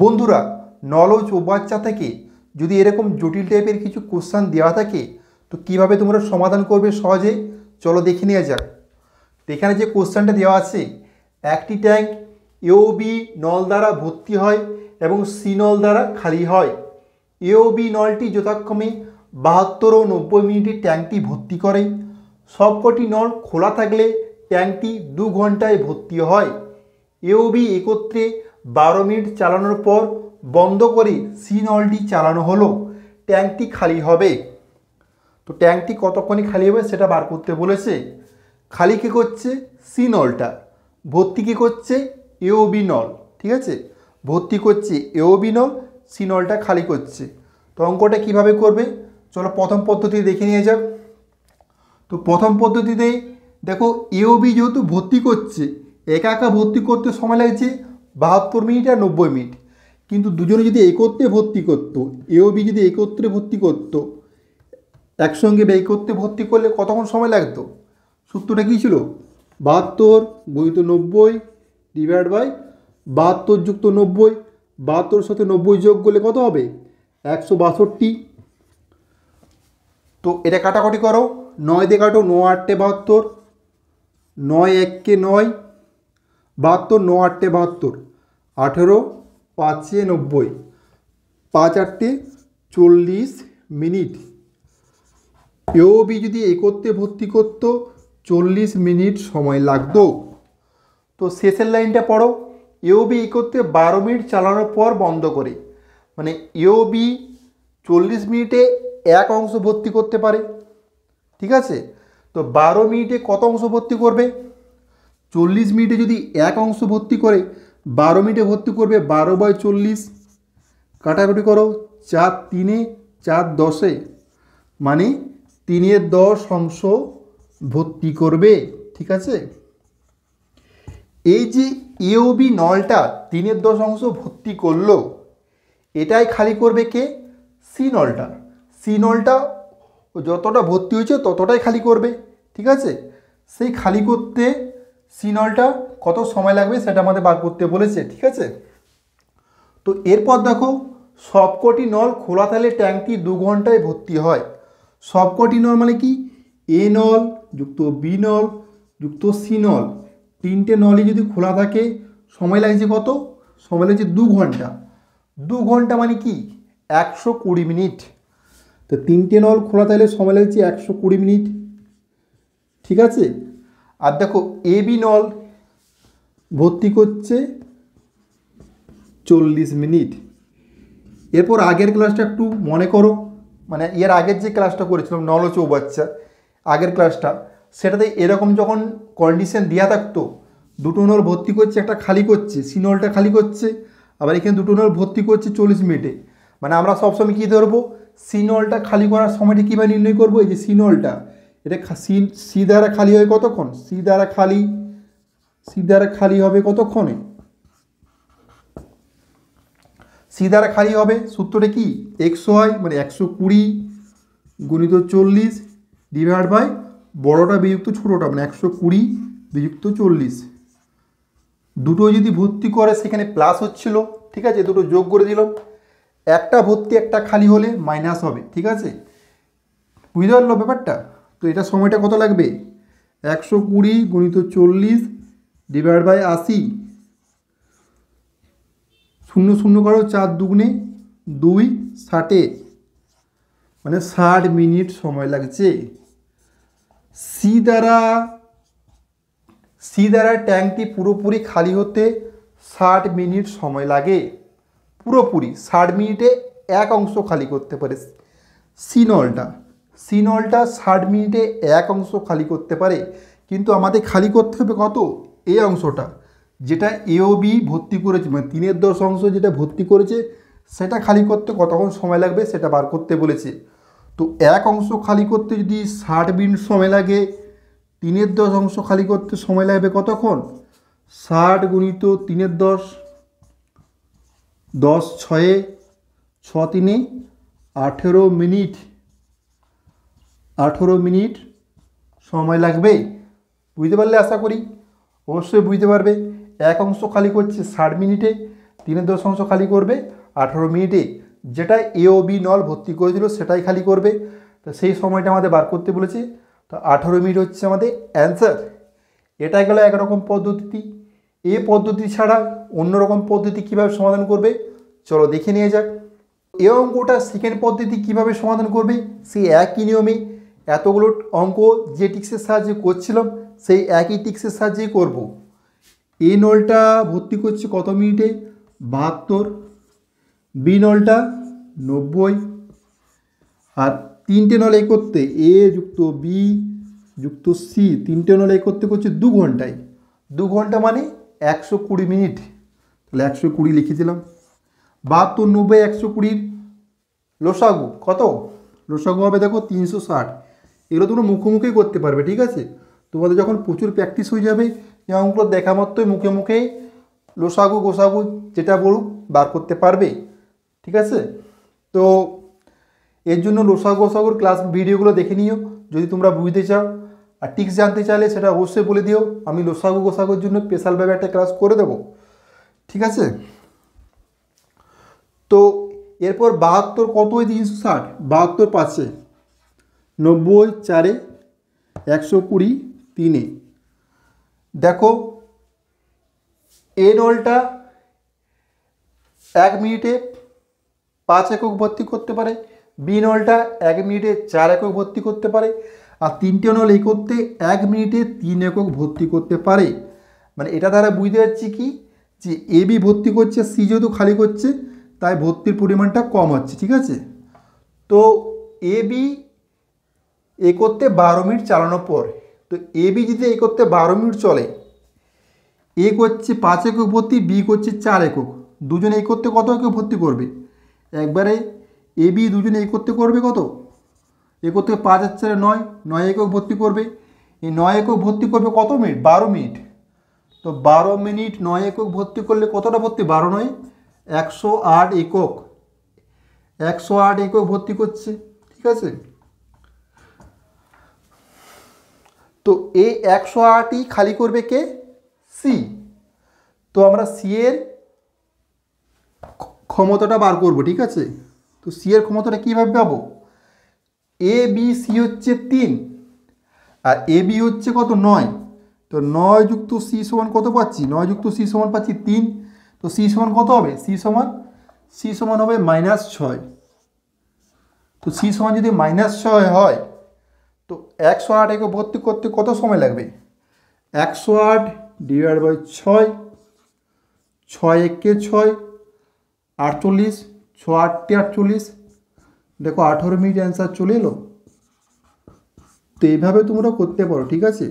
বন্ধুরা নলজ ও বাচ্চা থেকে যদি এরকম জটিল টাইপের কিছু কোশ্চান দেওয়া থাকে তো কিভাবে তোমরা সমাধান করবে সহজে চলো দেখে নেওয়া যাক এখানে যে কোশ্চানটা দেওয়া আছে একটি ট্যাঙ্ক এও বি নল দ্বারা ভর্তি হয় এবং সি নল দ্বারা খালি হয় এও বি নলটি যথাক্রমে বাহাত্তর ও নব্বই মিনিটে ট্যাঙ্কটি ভর্তি করে সবকটি নল খোলা থাকলে ট্যাঙ্কটি দু ঘন্টায় ভর্তি হয় এও বি একত্রে বারো মিনিট চালানোর পর বন্ধ করে সি নলটি চালানো হলো ট্যাঙ্কটি খালি হবে তো ট্যাঙ্কটি কতক্ষণে খালি হবে সেটা বার করতে বলেছে খালি কী করছে সি নলটা ভর্তি কী করছে এওবি নল ঠিক আছে ভর্তি করছে এওবি নল সি নলটা খালি করছে তো অঙ্কটা কীভাবে করবে চলো প্রথম পদ্ধতি দেখে নিয়ে যাক তো প্রথম পদ্ধতিতে দেখো এওবি যেহেতু ভর্তি করছে একা একা ভর্তি করতে সময় লাগছে বাহাত্তর মিনিট আর নব্বই মিনিট কিন্তু দুজনে যদি একত্রে ভর্তি করতো এও বি যদি একত্রে ভর্তি করতো একসঙ্গে বা একত্রে ভর্তি করলে কতক্ষণ সময় লাগতো সূত্রটা কী ছিল বাহাত্তর গুণিত নব্বই ডিভাইড বাই বাহাত্তর যুক্ত নব্বই বাহাত্তর সাথে নব্বই যোগ করলে কত হবে একশো বাষট্টি তো এটা কাটাকাটি করো নয় দিয়ে কাটো ন আটটে বাহাত্তর নয় এককে নয় বাহাত্তর ন আটটে বাহাত্তর আঠেরো পাঁচে নব্বই পাঁচ আটটে চল্লিশ মিনিট এও বি যদি একত্রে ভর্তি করতো চল্লিশ মিনিট সময় লাগত তো শেষের লাইনটা পড়ো এও বি একত্রে বারো মিনিট চালানোর পর বন্ধ করে মানে এও বি চল্লিশ মিনিটে এক অংশ ভর্তি করতে পারে ঠিক আছে তো বারো মিনিটে কত অংশ ভর্তি করবে চল্লিশ মিনিটে যদি এক অংশ ভর্তি করে বারো মিনিটে ভর্তি করবে বারো বাই চল্লিশ কাটাকুটি করো চার তিনে চার দশে মানে তিনের দশ অংশ ভর্তি করবে ঠিক আছে এই যে এওবি নলটা তিনের দশ অংশ ভর্তি করলো এটাই খালি করবে কে সি নলটা সি নলটা যতটা ভর্তি হয়েছে ততটাই খালি করবে ঠিক আছে সেই খালি করতে সিনলটা কত সময় লাগবে সেটা আমাদের বার করতে বলেছে ঠিক আছে তো এরপর দেখো সবকটি নল খোলা থাকলে ট্যাঙ্কটি দু ঘন্টায় ভর্তি হয় সবকটি নল মানে কি এ নল যুক্ত বি নল যুক্ত সি নল তিনটে নলই যদি খোলা থাকে সময় লাগছে কত সময় লাগছে দু ঘন্টা দু ঘন্টা মানে কি একশো কুড়ি মিনিট তো তিনটে নল খোলা থাকলে সময় লাগছে একশো কুড়ি মিনিট ঠিক আছে আর দেখো এবি নল ভর্তি করছে চল্লিশ মিনিট এরপর আগের ক্লাসটা একটু মনে করো মানে এর আগের যে ক্লাসটা করেছিলাম নল বাচ্চা আগের ক্লাসটা সেটাতে এরকম যখন কন্ডিশন দেওয়া থাকতো দুটো নল ভর্তি করছে একটা খালি করছে সিনলটা খালি করছে আবার এখানে দুটো নল ভর্তি করছে চল্লিশ মিনিটে মানে আমরা সবসময় কী ধরবো সিনলটা খালি করার সময়টা কীভাবে নির্ণয় করবো এই যে সিনলটা এটা সি সি দ্বারা খালি হয় কতক্ষণ সি দ্বারা খালি সি দ্বারা খালি হবে কতক্ষণে সি দ্বারা খালি হবে সূত্রটা কি একশো হয় মানে একশো কুড়ি গুণিত চল্লিশ ডিভাইড বাই বড়োটা বিযুক্ত ছোটোটা মানে একশো কুড়ি বিযুক্ত চল্লিশ দুটো যদি ভর্তি করে সেখানে প্লাস হচ্ছিল ঠিক আছে দুটো যোগ করে দিলাম একটা ভর্তি একটা খালি হলে মাইনাস হবে ঠিক আছে বুঝতে পারলো ব্যাপারটা তো এটা সময়টা কত লাগবে একশো কুড়ি গুণিত চল্লিশ ডিভাইড বাই আশি শূন্য শূন্য করো চার দুগুণে দুই ষাটে মানে ষাট মিনিট সময় লাগছে সি দ্বারা সি দ্বারা ট্যাঙ্কটি পুরোপুরি খালি হতে ষাট মিনিট সময় লাগে পুরোপুরি ষাট মিনিটে এক অংশ খালি করতে পারে সি নলটা সিনলটা ষাট মিনিটে এক অংশ খালি করতে পারে কিন্তু আমাদের খালি করতে হবে কত এই অংশটা যেটা এওবি ভর্তি করেছে মানে তিনের দশ অংশ যেটা ভর্তি করেছে সেটা খালি করতে কতক্ষণ সময় লাগবে সেটা বার করতে বলেছে তো এক অংশ খালি করতে যদি ষাট মিনিট সময় লাগে তিনের দশ অংশ খালি করতে সময় লাগবে কতক্ষণ ষাট গুণিত তিনের দশ দশ ছয়ে ছ তিনে আঠেরো মিনিট আঠেরো মিনিট সময় লাগবে বুঝতে পারলে আশা করি অবশ্যই বুঝতে পারবে এক অংশ খালি করছে ষাট মিনিটে তিনের দশ অংশ খালি করবে আঠেরো মিনিটে যেটা এও বি নল ভর্তি করেছিল সেটাই খালি করবে তো সেই সময়টা আমাদের বার করতে বলেছে তো আঠেরো মিনিট হচ্ছে আমাদের অ্যান্সার এটা গেল একরকম পদ্ধতি এ পদ্ধতি ছাড়া অন্যরকম পদ্ধতি কিভাবে সমাধান করবে চলো দেখে নিয়ে যাক এ অঙ্কটা সেকেন্ড পদ্ধতি কিভাবে সমাধান করবে সেই একই নিয়মে এতগুলো অঙ্ক যে টিক্সের সাহায্যে করছিলাম সেই একই টিক্সের সাহায্যেই করব। এ নলটা ভর্তি করছি কত মিনিটে বাহাত্তর বি নলটা নব্বই আর তিনটে নল এই করতে এ যুক্ত বি যুক্ত সি তিনটে নল এই করতে করছে দু ঘন্টায় দু ঘন্টা মানে একশো কুড়ি মিনিট তাহলে একশো কুড়ি লিখেছিলাম বাহাত্তর নব্বই একশো কুড়ির লোসাগু কত লোসাগু হবে দেখো তিনশো ষাট এগুলো তোমরা মুখোমুখি করতে পারবে ঠিক আছে তোমাদের যখন প্রচুর প্র্যাকটিস হয়ে যাবে এই অঙ্কগুলো দেখা মাত্রই মুখে মুখে লোসাগু গোসাগু যেটা বলুক বার করতে পারবে ঠিক আছে তো এর জন্য লোসাগু গোসাগুর ক্লাস ভিডিওগুলো দেখে নিও যদি তোমরা বুঝতে চাও আর টিক্স জানতে চাইলে সেটা অবশ্যই বলে দিও আমি লোসাগু গোসাগুর জন্য স্পেশালভাবে একটা ক্লাস করে দেব ঠিক আছে তো এরপর বাহাত্তর কত তিনশো ষাট বাহাত্তর পাঁচে নব্বই চারে একশো কুড়ি তিনে দেখো এ নলটা এক মিনিটে পাঁচ একক ভর্তি করতে পারে বি নলটা এক মিনিটে চার একক ভর্তি করতে পারে আর তিনটে নল এই করতে এক মিনিটে তিন একক ভর্তি করতে পারে মানে এটা দ্বারা বুঝতে পারছি কি যে এ বি ভর্তি করছে সি যেহেতু খালি করছে তাই ভর্তির পরিমাণটা কম হচ্ছে ঠিক আছে তো এ বি একত্রে বারো মিনিট চালানোর পর তো এ বি যদি একত্রে বারো মিনিট চলে এ করছে পাঁচ একক ভর্তি বি করছে চার একক দুজনে একত্রে কত একক ভর্তি করবে একবারে এ বি দুজনে করতে করবে কত একত্রে পাঁচ আর চারে নয় নয় একক ভর্তি করবে এই নয় একক ভর্তি করবে কত মিনিট বারো মিনিট তো বারো মিনিট নয় একক ভর্তি করলে কতটা ভর্তি বারো নয় একশো আট একক একশো আট একক ভর্তি করছে ঠিক আছে তো এ একশো আটই খালি করবে কে সি তো আমরা সি এর ক্ষমতাটা বার করব ঠিক আছে তো সি এর ক্ষমতাটা কীভাবে পাবো এ বি সি হচ্ছে তিন আর এ বি হচ্ছে কত নয় তো নয় যুক্ত সি সমান কত পাচ্ছি নয় যুক্ত সি সমান পাচ্ছি তিন তো সি সমান কত হবে সি সমান সি সমান হবে মাইনাস ছয় তো সি সমান যদি মাইনাস ছয় হয় তো একশো আট একে ভর্তি করতে কত সময় লাগবে একশো আট ডিভাইড বাই ছয় ছয় একে ছয় আটচল্লিশ ছ আটটি আটচল্লিশ দেখো আঠেরো মিনিট অ্যান্সার চলে এলো তো এইভাবে তোমরা করতে পারো ঠিক আছে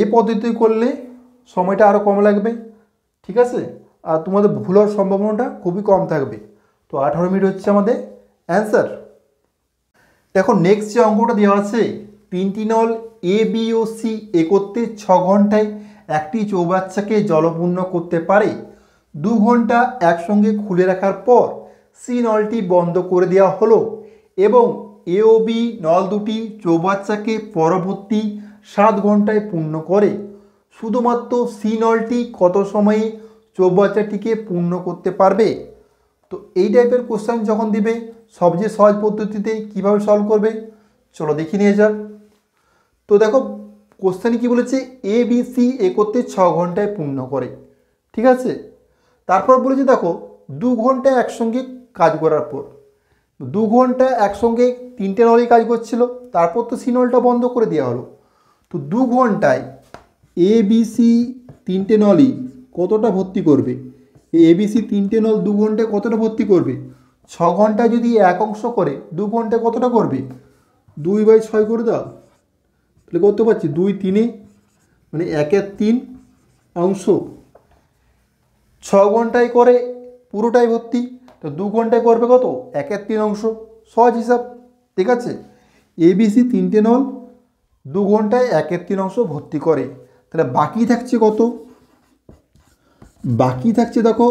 এ পদ্ধতি করলে সময়টা আরও কম লাগবে ঠিক আছে আর তোমাদের ভুল হওয়ার সম্ভাবনাটা খুবই কম থাকবে তো আঠেরো মিনিট হচ্ছে আমাদের অ্যান্সার দেখো নেক্সট যে অঙ্কটা দেওয়া আছে পিন্টিনল এ সি একত্রে ছ ঘন্টায় একটি চৌবাচ্চাকে জলপূর্ণ করতে পারে দু ঘন্টা একসঙ্গে খুলে রাখার পর সি নলটি বন্ধ করে দেওয়া হলো এবং এওবি নল দুটি চৌবাচ্চাকে পরবর্তী সাত ঘন্টায় পূর্ণ করে শুধুমাত্র সি নলটি কত সময়ে চৌবাচ্চাটিকে পূর্ণ করতে পারবে তো এই টাইপের কোশ্চেন যখন দিবে সবচেয়ে সহজ পদ্ধতিতে কিভাবে সলভ করবে চলো দেখি নিয়ে যাক তো দেখো কোশ্চেন কি বলেছে এ বি সি একত্রে ছ ঘন্টায় পূর্ণ করে ঠিক আছে তারপর বলেছে দেখো দু ঘন্টা একসঙ্গে কাজ করার পর দু ঘন্টা একসঙ্গে তিনটে নলই কাজ করছিল তারপর তো সি নলটা বন্ধ করে দেওয়া হলো তো দু ঘন্টায় এ বি সি তিনটে নলই কতটা ভর্তি করবে এই এবিসি তিনটে নল দু ঘন্টায় কতটা ভর্তি করবে ছ ঘন্টা যদি এক অংশ করে দু ঘন্টায় কতটা করবে দুই বাই ছয় করে দাও তাহলে করতে পারছি দুই তিনে মানে একের তিন অংশ ছ ঘন্টায় করে পুরোটাই ভর্তি তো দু ঘন্টায় করবে কত একের তিন অংশ সহজ হিসাব ঠিক আছে এবিসি তিনটে নল দু ঘন্টায় একের তিন অংশ ভর্তি করে তাহলে বাকি থাকছে কত বাকি থাকছে দেখো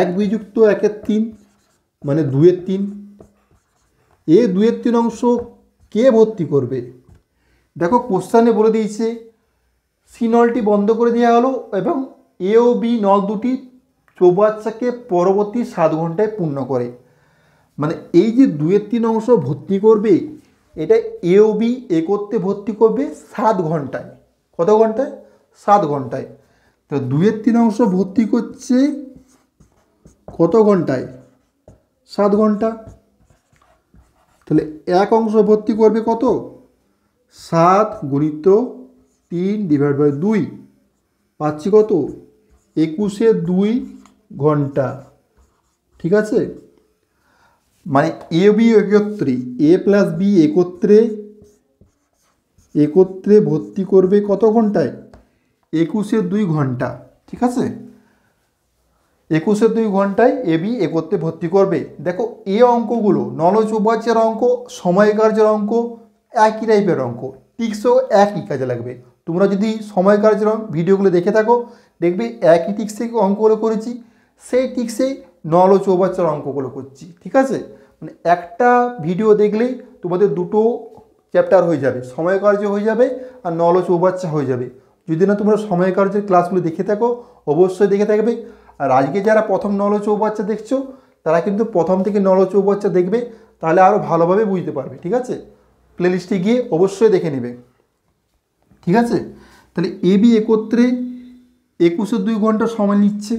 এক বিযুক্ত একের তিন মানে দুয়ের তিন এ দুয়ের তিন অংশ কে ভর্তি করবে দেখো কোশ্চানে বলে দিয়েছে সি নলটি বন্ধ করে দেওয়া হলো এবং এ ও বি নল দুটি চৌবাচ্চাকে পরবর্তী সাত ঘন্টায় পূর্ণ করে মানে এই যে দুয়ের তিন অংশ ভর্তি করবে এটা এ ও বি এ করতে ভর্তি করবে সাত ঘন্টায় কত ঘন্টায় সাত ঘন্টায় তা দুয়ের তিন অংশ ভর্তি করছে কত ঘন্টায় সাত ঘন্টা তাহলে এক অংশ ভর্তি করবে কত সাত গুণিত তিন ডিভাইড বাই দুই পাচ্ছি কত একুশে দুই ঘন্টা ঠিক আছে মানে এ বি একত্রে এ প্লাস বি একত্রে একত্রে ভর্তি করবে কত ঘন্টায় একুশে দুই ঘন্টা ঠিক আছে একুশে দুই ঘন্টায় বি একত্রে ভর্তি করবে দেখো এ অঙ্কগুলো নলজ উপাচ্যের অঙ্ক সময়কার্যের অঙ্ক একই টাইপের অঙ্ক টিক্সও একই কাজে লাগবে তোমরা যদি সময়কার্যের ভিডিওগুলো দেখে থাকো দেখবে একই টিক্স থেকে অঙ্কগুলো করেছি সেই টিক্সেই নলেজ উপার্যের অঙ্কগুলো করছি ঠিক আছে মানে একটা ভিডিও দেখলেই তোমাদের দুটো চ্যাপ্টার হয়ে যাবে সময়কার্য হয়ে যাবে আর নলেজ উপার্য হয়ে যাবে যদি না তোমরা সময় কার্যের ক্লাসগুলো দেখে থাকো অবশ্যই দেখে থাকবে আর আজকে যারা প্রথম নল চৌবাচ্চা দেখছো তারা কিন্তু প্রথম থেকে নল চৌবাচ্চা দেখবে তাহলে আরও ভালোভাবে বুঝতে পারবে ঠিক আছে প্লেলিস্টে গিয়ে অবশ্যই দেখে নেবে ঠিক আছে তাহলে এ বি একত্রে একুশে দুই ঘন্টা সময় নিচ্ছে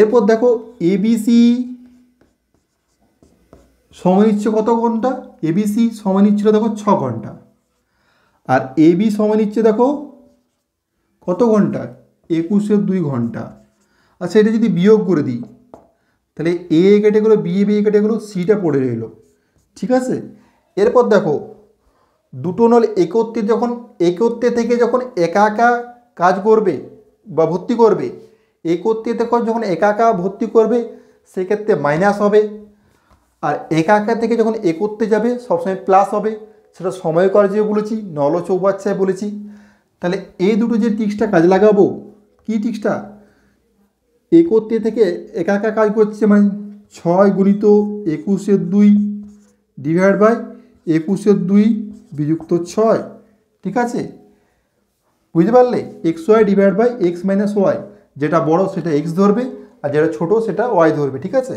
এরপর দেখো এবিসি সময় নিচ্ছে কত ঘন্টা এবিসি সময় নিচ্ছিল দেখো ছ ঘন্টা আর এবি সময় নিচ্ছে দেখো কত ঘন্টা একুশের দুই ঘন্টা আচ্ছা এটা যদি বিয়োগ করে দিই তাহলে এ কেটে গেলো বি বি কেটে গেলো সিটা পড়ে রইল ঠিক আছে এরপর দেখো দুটো নল একত্রে যখন একত্রে থেকে যখন একা একা কাজ করবে বা ভর্তি করবে একত্রে থেকে যখন একা একা ভর্তি করবে সেক্ষেত্রে মাইনাস হবে আর একা একা থেকে যখন একত্রে যাবে সবসময় প্লাস হবে সেটা সময় কার্য বলেছি নল চৌবাচ্চায় বলেছি তাহলে এই দুটো যে টিক্সটা কাজে লাগাবো কি টিক্সটা একত্রে থেকে একা একা কাজ করছে মানে ছয় গুণিত একুশের দুই ডিভাইড বাই একুশের দুই বিযুক্ত ছয় ঠিক আছে বুঝতে পারলে x y divide by x minus y যেটা বড় সেটা এক্স ধরবে আর যেটা ছোট সেটা ওয়াই ধরবে ঠিক আছে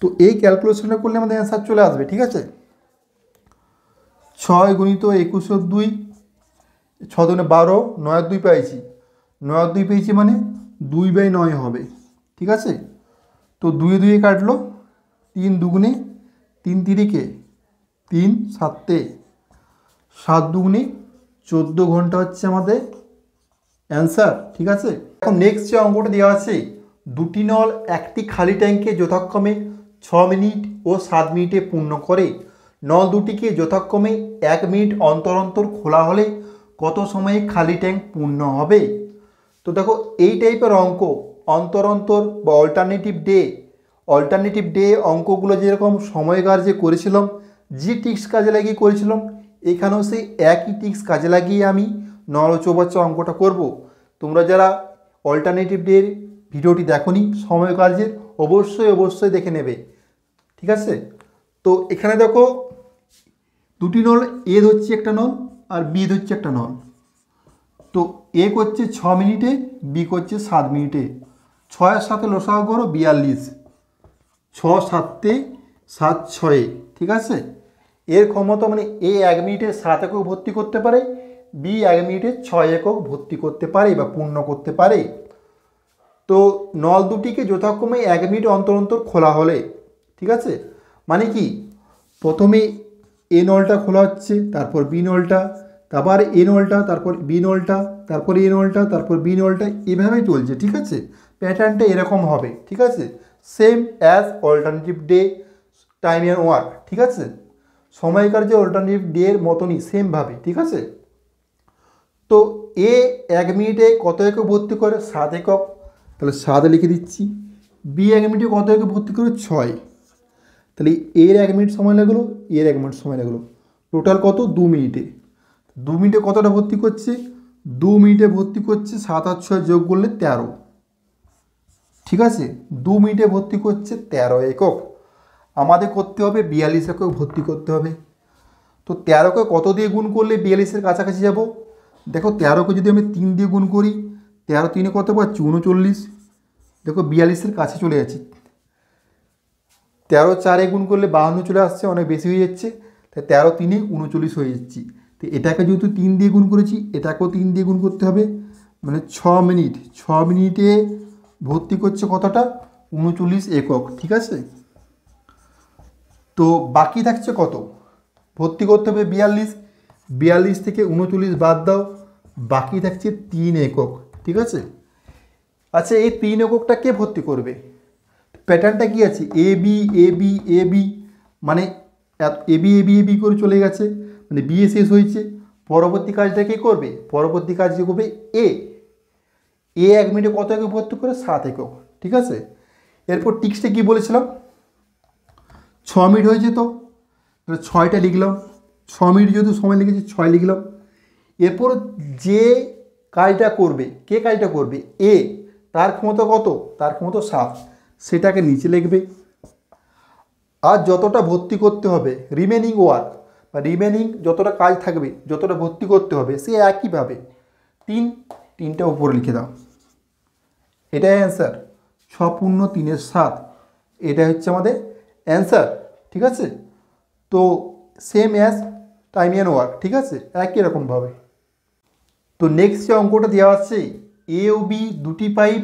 তো এই ক্যালকুলেশনটা করলে আমাদের অ্যান্সার চলে আসবে ঠিক আছে ছয় গুণিত একুশের দুই ছ বারো নয় দুই পেয়েছি নয় দুই পেয়েছি মানে দুই বাই নয় হবে ঠিক আছে তো দুই দুয়ে কাটলো তিন দুগুনে তিন তিরিকে তিন সাতে সাত দুগুনে চোদ্দো ঘন্টা হচ্ছে আমাদের অ্যান্সার ঠিক আছে এখন নেক্সট যে অঙ্কটা দেওয়া আছে দুটি নল একটি খালি ট্যাঙ্কে যথাক্রমে ছ মিনিট ও সাত মিনিটে পূর্ণ করে নল দুটিকে যথাক্রমে এক মিনিট অন্তর অন্তর খোলা হলে কত সময়ে খালি ট্যাঙ্ক পূর্ণ হবে তো দেখো এই টাইপের অঙ্ক অন্তর অন্তর বা অল্টারনেটিভ ডে অল্টারনেটিভ ডে অঙ্কগুলো যেরকম সময় কার্যে করেছিলাম যে টিক্স কাজে লাগিয়ে করেছিলাম এখানেও সেই একই টিক্স কাজে লাগিয়ে আমি নরচোবাচ্চা অঙ্কটা করব। তোমরা যারা অল্টারনেটিভ ডের ভিডিওটি দেখনি সময় কার্যের অবশ্যই অবশ্যই দেখে নেবে ঠিক আছে তো এখানে দেখো দুটি নল এ ধরছি একটা নল আর বি হচ্ছে একটা নল তো এ করছে ছ মিনিটে বি করছে সাত মিনিটে ছয়ের সাথে লোসাও করো বিয়াল্লিশ ছ সাতে সাত ছয়ে ঠিক আছে এর ক্ষমতা মানে এ এক মিনিটে সাত একক ভর্তি করতে পারে বি এক মিনিটে ছয় একক ভর্তি করতে পারে বা পূর্ণ করতে পারে তো নল দুটিকে যথাক্রমে এক মিনিট অন্তর অন্তর খোলা হলে ঠিক আছে মানে কি প্রথমে এ নলটা খোলা হচ্ছে তারপর বি নলটা তারপর এ নলটা তারপর বি নলটা তারপর এ নলটা তারপর বি নলটা এভাবেই চলছে ঠিক আছে প্যাটার্নটা এরকম হবে ঠিক আছে same as alternative day time and work ঠিক আছে সময়কার যে অল্টারনেটিভ ডে এর মতনই সেমভাবে ঠিক আছে তো এ এক মিনিটে কত একক ভর্তি করে সাত একক তাহলে সাত লিখে দিচ্ছি বি এক মিনিটে কত একক ভর্তি করে ছয় তাহলে এর এক মিনিট সময় লাগলো এর এক মিনিট সময় লাগলো টোটাল কত দু মিনিটে দু মিনিটে কতটা ভর্তি করছে দু মিনিটে ভর্তি করছে সাত আর ছয় যোগ করলে তেরো ঠিক আছে দু মিনিটে ভর্তি করছে তেরো একক আমাদের করতে হবে বিয়াল্লিশ একক ভর্তি করতে হবে তো তেরোকে কত দিয়ে গুণ করলে বিয়াল্লিশের কাছাকাছি যাব দেখো তেরোকে যদি আমি তিন দিয়ে গুণ করি তেরো তিনে কত পাচ্ছি উনচল্লিশ দেখো বিয়াল্লিশের কাছে চলে যাচ্ছি তেরো চারে গুণ করলে বাহান্ন চলে আসছে অনেক বেশি হয়ে যাচ্ছে তাই তেরো তিনে উনচল্লিশ হয়ে যাচ্ছি তো এটাকে যেহেতু তিন দিয়ে গুণ করেছি এটাকেও তিন দিয়ে গুণ করতে হবে মানে ছ মিনিট ছ মিনিটে ভর্তি করছে কতটা উনচল্লিশ একক ঠিক আছে তো বাকি থাকছে কত ভর্তি করতে হবে বিয়াল্লিশ বিয়াল্লিশ থেকে উনচল্লিশ বাদ দাও বাকি থাকছে তিন একক ঠিক আছে আচ্ছা এই তিন এককটা কে ভর্তি করবে প্যাটার্নটা কী আছে A B A B A B মানে A B A B A B করে চলে গেছে মানে বিএ শেষ হয়েছে পরবর্তী কাজটা কে করবে পরবর্তী কাজ যে করবে এ এ এক মিনিটে কত একক ভর্তি করে সাত একক ঠিক আছে এরপর টিক্সটা কি বলেছিলাম ছ মিনিট হয়েছে তো ছয়টা লিখলাম ছ মিনিট যেহেতু সময় লেগেছে ছয় লিখলাম এরপর যে কাজটা করবে কে কাজটা করবে এ তার ক্ষমতা কত তার ক্ষমতা সাত সেটাকে নিচে লিখবে আর যতটা ভর্তি করতে হবে রিমেনিং ওয়ার্ক বা রিমেনিং যতটা কাজ থাকবে যতটা ভর্তি করতে হবে সে একইভাবে তিন তিনটা উপরে লিখে দাও এটাই অ্যান্সার ছ পূর্ণ তিনের সাত এটা হচ্ছে আমাদের অ্যান্সার ঠিক আছে তো same as time and work ঠিক আছে একই রকমভাবে তো নেক্সট যে অঙ্কটা দেওয়া আছে এ ও বি দুটি পাইপ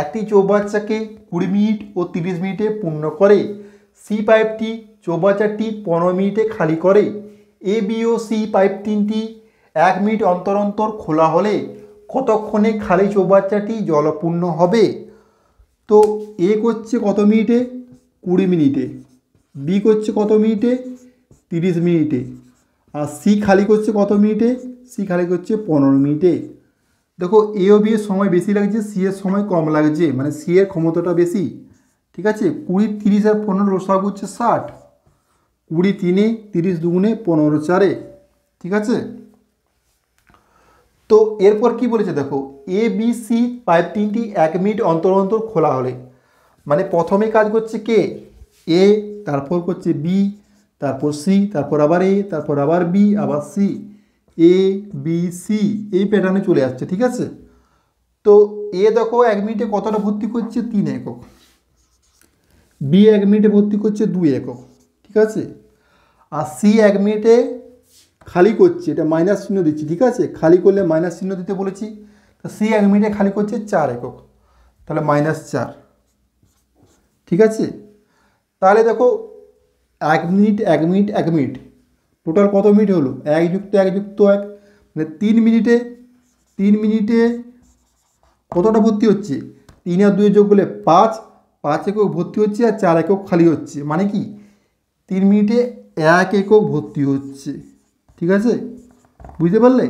একটি চৌবাচ্চাকে কুড়ি মিনিট ও তিরিশ মিনিটে পূর্ণ করে সি পাইপটি চৌবাচ্চাটি পনেরো মিনিটে খালি করে এ বিও সি পাইপ তিনটি এক মিনিট অন্তর অন্তর খোলা হলে কতক্ষণে খালি চৌবাচ্চাটি জলপূর্ণ হবে তো এ করছে কত মিনিটে কুড়ি মিনিটে বি করছে কত মিনিটে তিরিশ মিনিটে আর সি খালি করছে কত মিনিটে সি খালি করছে পনেরো মিনিটে দেখো এ ও বিয়ের সময় বেশি লাগছে সি এর সময় কম লাগছে মানে সি এর ক্ষমতাটা বেশি ঠিক আছে কুড়ি তিরিশ আর পনেরো লসাগু হচ্ছে ষাট কুড়ি তিনে তিরিশ দুগুণে পনেরো চারে ঠিক আছে তো এরপর কি বলেছে দেখো এ বি সি পাইপ তিনটি এক মিনিট অন্তর অন্তর খোলা হলে মানে প্রথমে কাজ করছে কে এ তারপর করছে বি তারপর সি তারপর আবার এ তারপর আবার বি আবার সি এ বি সি এই প্যাটার্নে চলে আসছে ঠিক আছে তো এ দেখো এক মিনিটে কতটা ভর্তি করছে তিন একক বি এক মিনিটে ভর্তি করছে দুই একক ঠিক আছে আর সি এক মিনিটে খালি করছে এটা মাইনাস চিহ্ন দিচ্ছি ঠিক আছে খালি করলে মাইনাস চিহ্ন দিতে বলেছি তা সি এক মিনিটে খালি করছে চার একক তাহলে মাইনাস চার ঠিক আছে তাহলে দেখো এক মিনিট এক মিনিট এক মিনিট টোটাল কত মিনিট হলো এক যুক্ত এক যুক্ত এক মানে তিন মিনিটে তিন মিনিটে কতটা ভর্তি হচ্ছে তিন আর দুই যোগ করলে পাঁচ পাঁচ একক ভর্তি হচ্ছে আর চার একক খালি হচ্ছে মানে কি তিন মিনিটে এক একক ভর্তি হচ্ছে ঠিক আছে বুঝতে পারলে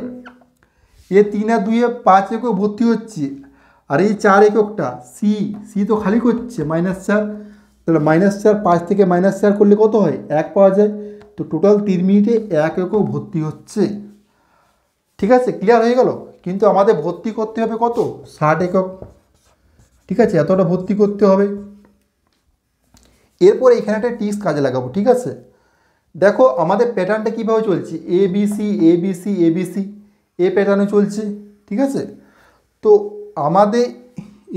এ তিন আর দুইয়ে পাঁচ একক ভর্তি হচ্ছে আর এই চার এককটা সি সি তো খালি করছে মাইনাস চার তাহলে মাইনাস চার পাঁচ থেকে মাইনাস চার করলে কত হয় এক পাওয়া যায় তো টোটাল তিন মিনিটে এক একও ভর্তি হচ্ছে ঠিক আছে ক্লিয়ার হয়ে গেল কিন্তু আমাদের ভর্তি করতে হবে কত ষাট একক ঠিক আছে এতটা ভর্তি করতে হবে এরপর এখানে একটা টিস কাজে লাগাবো ঠিক আছে দেখো আমাদের প্যাটার্নটা কীভাবে চলছে A B C A B C A B C A প্যাটার্নে চলছে ঠিক আছে তো আমাদের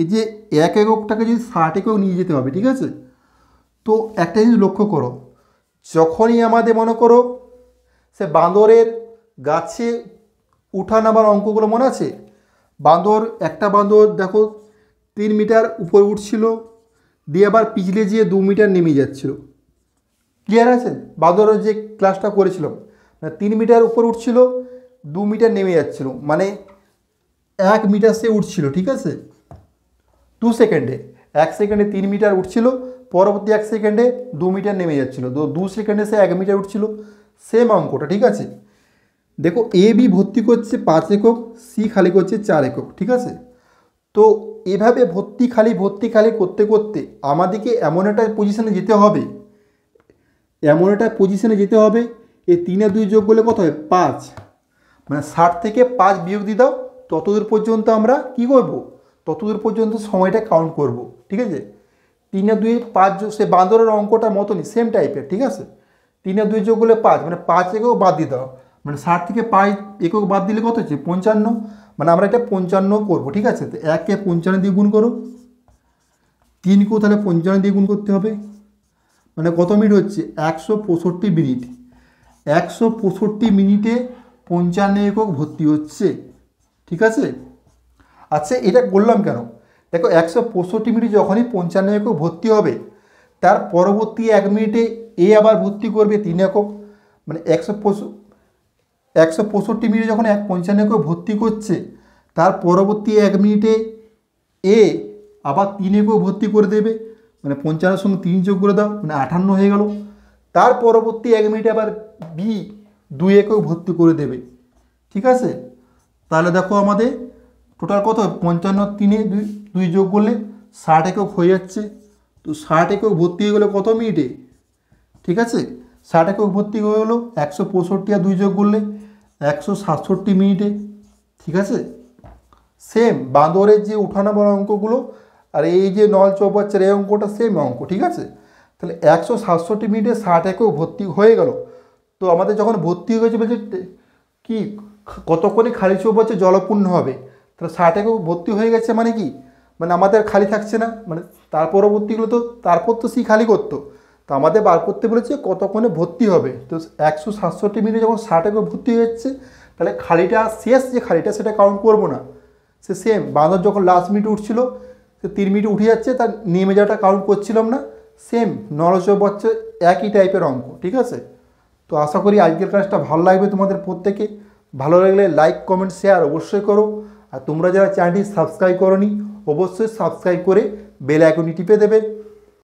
এই যে এক এককটাকে যদি ষাট একক নিয়ে যেতে হবে ঠিক আছে তো একটা জিনিস লক্ষ্য করো যখনই আমাদের মনে করো সে বাঁদরের গাছে উঠা নামার অঙ্কগুলো মনে আছে বাঁদর একটা বাঁদর দেখো তিন মিটার উপর উঠছিল দিয়ে আবার পিছলে যেয়ে দু মিটার নেমে যাচ্ছিল ক্লিয়ার আছে বাঁদরের যে ক্লাসটা করেছিলাম মানে তিন মিটার উপর উঠছিল দু মিটার নেমে যাচ্ছিল মানে এক মিটার সে উঠছিল ঠিক আছে টু সেকেন্ডে এক সেকেন্ডে তিন মিটার উঠছিল পরবর্তী এক সেকেন্ডে দু মিটার নেমে যাচ্ছিলো তো দু সেকেন্ডে সে এক মিটার উঠছিল সেম অঙ্কটা ঠিক আছে দেখো এ বি ভর্তি করছে পাঁচ একক সি খালি করছে চার একক ঠিক আছে তো এভাবে ভর্তি খালি ভর্তি খালি করতে করতে আমাদেরকে এমন একটা পজিশানে যেতে হবে এমন একটা পজিশানে যেতে হবে এ তিনে দুই যোগ করলে কত হয় পাঁচ মানে ষাট থেকে পাঁচ বিয়োগ দিয়ে দাও ততদূর পর্যন্ত আমরা কি করব ততদূর পর্যন্ত সময়টা কাউন্ট করব ঠিক আছে তিনে দুই পাঁচ যোগ সে বাঁদরের অঙ্কটার মতনই সেম টাইপের ঠিক আছে তিনে দুই যোগ হলে পাঁচ মানে পাঁচ একক বাদ দিয়ে দাও মানে ষাট থেকে পাঁচ একক বাদ দিলে কত হচ্ছে পঞ্চান্ন মানে আমরা এটা পঞ্চান্ন করবো ঠিক আছে তো এককে পঞ্চান্ন দিয়ে গুণ করো তিনকেও তাহলে পঞ্চান্ন দিয়ে গুণ করতে হবে মানে কত মিনিট হচ্ছে একশো পঁয়ষট্টি মিনিট একশো পঁয়ষট্টি মিনিটে পঞ্চান্ন একক ভর্তি হচ্ছে ঠিক আছে আচ্ছা এটা বললাম কেন দেখো একশো পঁয়ষট্টি মিনিট যখনই পঞ্চান্ন একক ভর্তি হবে তার পরবর্তী এক মিনিটে এ আবার ভর্তি করবে তিন একক মানে একশো একশো পঁয়ষট্টি মিনিটে যখন এক পঞ্চান্ন একক ভর্তি করছে তার পরবর্তী এক মিনিটে এ আবার তিন একক ভর্তি করে দেবে মানে পঞ্চান্নের সঙ্গে তিন যোগ করে দাও মানে আঠান্ন হয়ে গেল তার পরবর্তী এক মিনিটে আবার বি দুই একক ভর্তি করে দেবে ঠিক আছে তাহলে দেখো আমাদের টোটাল কত পঞ্চান্ন তিনে দুই দুই যোগ করলে ষাট একক হয়ে যাচ্ছে তো ষাট একক ভর্তি হয়ে গেলে কত মিনিটে ঠিক আছে ষাট একক ভর্তি হয়ে গেলো একশো পঁয়ষট্টি আর দুই যোগ করলে একশো সাতষট্টি মিনিটে ঠিক আছে সেম বাঁদরের যে উঠানা বড় অঙ্কগুলো আর এই যে নল চৌবাচ্চার এই অঙ্কটা সেম অঙ্ক ঠিক আছে তাহলে একশো সাতষট্টি মিনিটে ষাট একক ভর্তি হয়ে গেল তো আমাদের যখন ভর্তি হয়ে গেছে বলছে কি কতক্ষণে খালি চৌপাচ্ছে জলপূর্ণ হবে তাহলে ষাট একক ভর্তি হয়ে গেছে মানে কি মানে আমাদের খালি থাকছে না মানে তার পরবর্তীগুলো তো তারপর তো সি খালি করতো তো আমাদের বার করতে বলেছে কতক্ষণে ভর্তি হবে তো একশো সাতষট্টি মিনিট যখন ষাট একর ভর্তি হচ্ছে তাহলে খালিটা শেষ যে খালিটা সেটা কাউন্ট করব না সে সেম বাঁদর যখন লাস্ট মিনিট উঠছিল সে তিন মিনিট উঠে যাচ্ছে তার নেমে যাওয়াটা কাউন্ট করছিলাম না সেম নরচ বচ্চে একই টাইপের অঙ্ক ঠিক আছে তো আশা করি আজকের ক্লাসটা ভালো লাগবে তোমাদের প্রত্যেকে ভালো লাগলে লাইক কমেন্ট শেয়ার অবশ্যই করো আর তোমরা যারা চ্যানেলটি সাবস্ক্রাইব করো অবশ্যই সাবস্ক্রাইব করে বেল আইকনটি টিপে দেবেন